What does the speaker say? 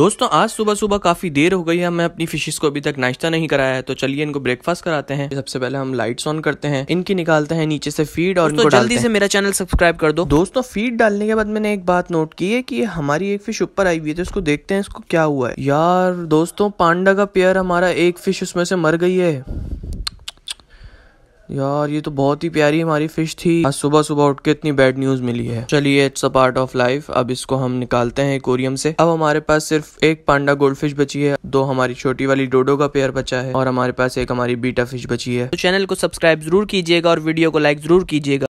दोस्तों आज सुबह सुबह काफ़ी देर हो गई है मैं अपनी फिशेस को अभी तक नाश्ता नहीं कराया है तो चलिए इनको ब्रेकफास्ट कराते हैं सबसे पहले हम लाइट्स ऑन करते हैं इनकी निकालते हैं नीचे से फीड और इनको जल्दी से मेरा चैनल सब्सक्राइब कर दो दोस्तों फीड डालने के बाद मैंने एक बात नोट की है की हमारी एक फिश ऊपर आई हुई है उसको तो देखते हैं इसको क्या हुआ है यार दोस्तों पांडा का पेयर हमारा एक फिश उसमें से मर गई है यार ये तो बहुत ही प्यारी हमारी फिश थी आज सुबह सुबह उठ के इतनी बैड न्यूज मिली है चलिए it's a part of life अब इसको हम निकालते हैं कोरियम से अब हमारे पास सिर्फ एक पांडा गोल्ड फिश बची है दो हमारी छोटी वाली डोडो का पेयर बचा है और हमारे पास एक हमारी बीटा फिश बची है तो चैनल को सब्सक्राइब जरूर कीजिएगा और वीडियो को लाइक जरूर कीजिएगा